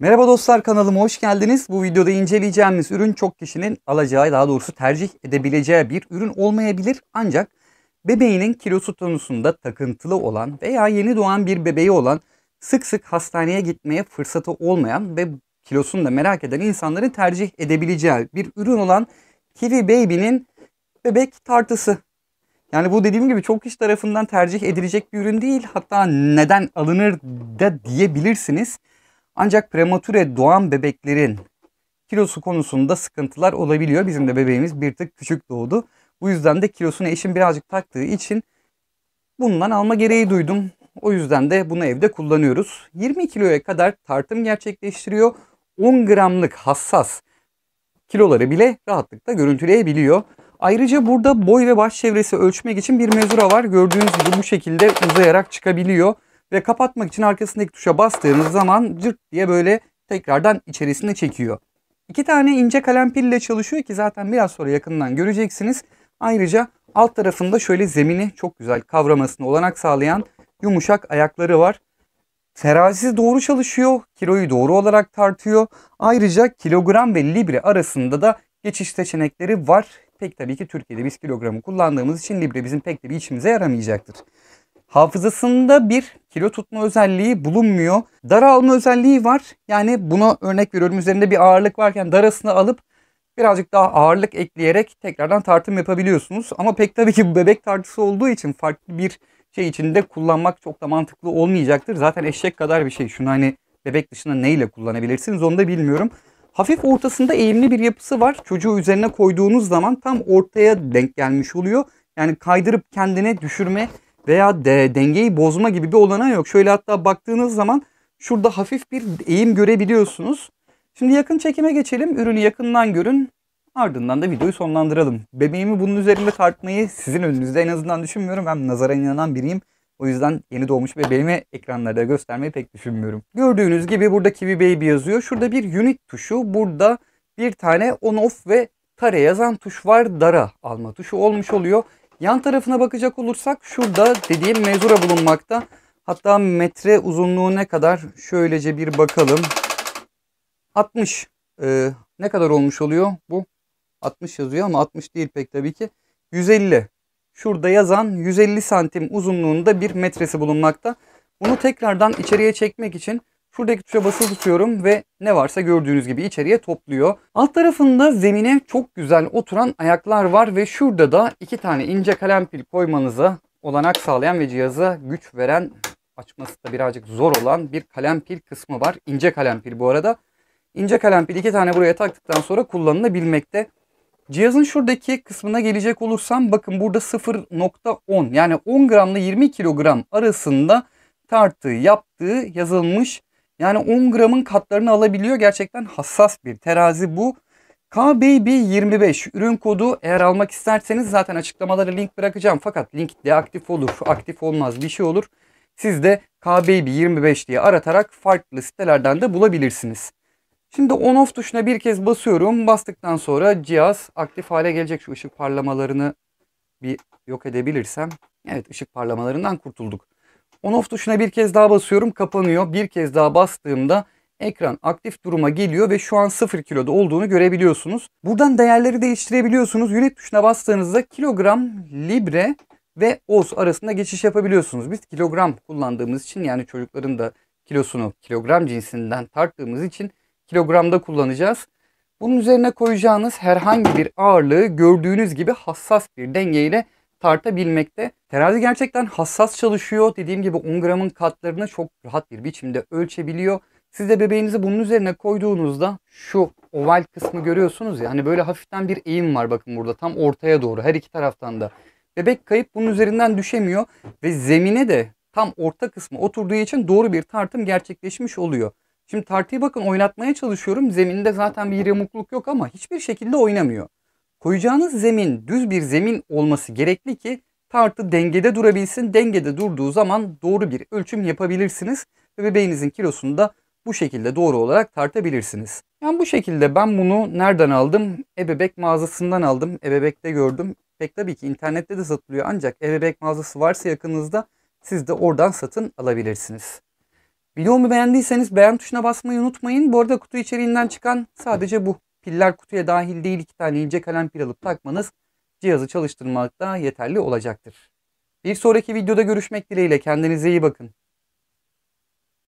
Merhaba dostlar kanalıma hoş geldiniz. Bu videoda inceleyeceğimiz ürün çok kişinin alacağı daha doğrusu tercih edebileceği bir ürün olmayabilir. Ancak bebeğinin kilosu tonusunda takıntılı olan veya yeni doğan bir bebeği olan sık sık hastaneye gitmeye fırsatı olmayan ve kilosunu da merak eden insanların tercih edebileceği bir ürün olan Kiwi Baby'nin bebek tartısı. Yani bu dediğim gibi çok kişi tarafından tercih edilecek bir ürün değil. Hatta neden alınır da diyebilirsiniz. Ancak prematüre doğan bebeklerin kilosu konusunda sıkıntılar olabiliyor. Bizim de bebeğimiz bir tık küçük doğdu. Bu yüzden de kilosunu eşim birazcık taktığı için bundan alma gereği duydum. O yüzden de bunu evde kullanıyoruz. 20 kiloya kadar tartım gerçekleştiriyor. 10 gramlık hassas kiloları bile rahatlıkla görüntüleyebiliyor. Ayrıca burada boy ve baş çevresi ölçmek için bir mezura var. Gördüğünüz gibi bu şekilde uzayarak çıkabiliyor. Ve kapatmak için arkasındaki tuşa bastığınız zaman cırt diye böyle tekrardan içerisine çekiyor. İki tane ince kalem pille çalışıyor ki zaten biraz sonra yakından göreceksiniz. Ayrıca alt tarafında şöyle zemini çok güzel kavramasını olanak sağlayan yumuşak ayakları var. Terazisi doğru çalışıyor, kiloyu doğru olarak tartıyor. Ayrıca kilogram ve libre arasında da geçiş seçenekleri var. Pek tabii ki Türkiye'de biz kilogramı kullandığımız için libre bizim pek de bir işimize yaramayacaktır. Hafızasında bir kilo tutma özelliği bulunmuyor. Daralma özelliği var. Yani buna örnek veriyorum üzerinde bir ağırlık varken darasını alıp birazcık daha ağırlık ekleyerek tekrardan tartım yapabiliyorsunuz. Ama pek tabii ki bu bebek tartısı olduğu için farklı bir şey içinde kullanmak çok da mantıklı olmayacaktır. Zaten eşek kadar bir şey. Şunu hani bebek dışında neyle kullanabilirsiniz onu da bilmiyorum. Hafif ortasında eğimli bir yapısı var. Çocuğu üzerine koyduğunuz zaman tam ortaya denk gelmiş oluyor. Yani kaydırıp kendine düşürme veya de, dengeyi bozma gibi bir olana yok. Şöyle hatta baktığınız zaman şurada hafif bir eğim görebiliyorsunuz. Şimdi yakın çekime geçelim. Ürünü yakından görün. Ardından da videoyu sonlandıralım. Bebeğimi bunun üzerinde tartmayı sizin önünüzde en azından düşünmüyorum. Ben nazara inanan biriyim. O yüzden yeni doğmuş bebeğimi ekranlarda göstermeyi pek düşünmüyorum. Gördüğünüz gibi burada Kiwi Baby yazıyor. Şurada bir unit tuşu. Burada bir tane on off ve kare yazan tuş var. Dara alma tuşu olmuş oluyor. Yan tarafına bakacak olursak şurada dediğim mezura bulunmakta. Hatta metre uzunluğu ne kadar? Şöylece bir bakalım. 60. Ee, ne kadar olmuş oluyor bu? 60 yazıyor ama 60 değil pek tabii ki. 150. Şurada yazan 150 santim uzunluğunda bir metresi bulunmakta. Bunu tekrardan içeriye çekmek için Şuradaki tuşa basılı tutuyorum ve ne varsa gördüğünüz gibi içeriye topluyor. Alt tarafında zemine çok güzel oturan ayaklar var ve şurada da iki tane ince kalem pil koymanıza olanak sağlayan ve cihaza güç veren açması da birazcık zor olan bir kalem pil kısmı var. İnce kalem pil bu arada. İnce kalem pil iki tane buraya taktıktan sonra kullanılabilmekte. Cihazın şuradaki kısmına gelecek olursam bakın burada 0.10 yani 10 gramla 20 kilogram arasında tarttığı yaptığı yazılmış yani 10 gramın katlarını alabiliyor. Gerçekten hassas bir terazi bu. KBB25 ürün kodu eğer almak isterseniz zaten açıklamalara link bırakacağım. Fakat link deaktif olur, aktif olmaz bir şey olur. Siz de KBB25 diye aratarak farklı sitelerden de bulabilirsiniz. Şimdi on off tuşuna bir kez basıyorum. Bastıktan sonra cihaz aktif hale gelecek. Şu ışık parlamalarını bir yok edebilirsem. Evet ışık parlamalarından kurtulduk. On off tuşuna bir kez daha basıyorum kapanıyor. Bir kez daha bastığımda ekran aktif duruma geliyor ve şu an 0 kiloda olduğunu görebiliyorsunuz. Buradan değerleri değiştirebiliyorsunuz. Yönet tuşuna bastığınızda kilogram, libre ve oz arasında geçiş yapabiliyorsunuz. Biz kilogram kullandığımız için yani çocukların da kilosunu kilogram cinsinden tarttığımız için kilogramda kullanacağız. Bunun üzerine koyacağınız herhangi bir ağırlığı gördüğünüz gibi hassas bir dengeyle tartabilmekte. Terazi gerçekten hassas çalışıyor. Dediğim gibi 10 gramın katlarını çok rahat bir biçimde ölçebiliyor. Siz de bebeğinizi bunun üzerine koyduğunuzda şu oval kısmı görüyorsunuz ya hani böyle hafiften bir eğim var bakın burada tam ortaya doğru her iki taraftan da. Bebek kayıp bunun üzerinden düşemiyor ve zemine de tam orta kısmı oturduğu için doğru bir tartım gerçekleşmiş oluyor. Şimdi tartıyı bakın oynatmaya çalışıyorum. Zeminde zaten bir yamukluk yok ama hiçbir şekilde oynamıyor. Koyacağınız zemin düz bir zemin olması gerekli ki tartı dengede durabilsin. Dengede durduğu zaman doğru bir ölçüm yapabilirsiniz ve bebeğinizin kilosunu da bu şekilde doğru olarak tartabilirsiniz. Yani bu şekilde ben bunu nereden aldım? Ebebek mağazasından aldım. Ebebek'te gördüm. Pek tabii ki internette de satılıyor ancak ebebek mağazası varsa yakınınızda siz de oradan satın alabilirsiniz. Videomu beğendiyseniz beğen tuşuna basmayı unutmayın. Bu arada kutu içeriğinden çıkan sadece bu. Piller kutuya dahil değil iki tane ince kalem pil alıp takmanız cihazı çalıştırmakta yeterli olacaktır. Bir sonraki videoda görüşmek dileğiyle kendinize iyi bakın.